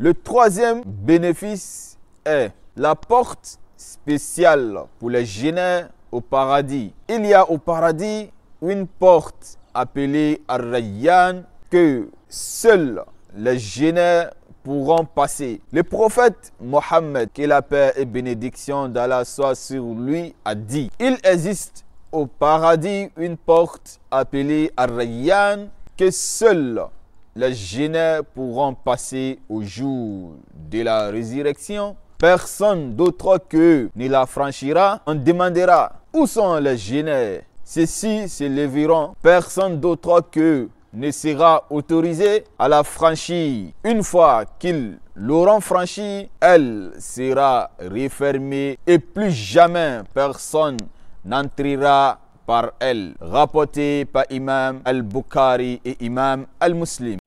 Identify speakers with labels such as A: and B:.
A: Le troisième bénéfice est la porte spéciale pour les génères au paradis. Il y a au paradis une porte appelée ar que seuls les génères pourront passer. Le prophète Mohammed, que la paix et bénédiction d'Allah soit sur lui, a dit Il existe au paradis une porte appelée ar que seuls les génères pourront passer au jour de la résurrection. Personne d'autre qu'eux ne la franchira. On demandera où sont les génères. Ceux-ci se lèveront. Personne d'autre qu'eux ne sera autorisé à la franchir. Une fois qu'ils l'auront franchie, elle sera refermée et plus jamais personne n'entrera par elle. Rapporté par Imam Al-Bukhari et Imam Al-Muslim.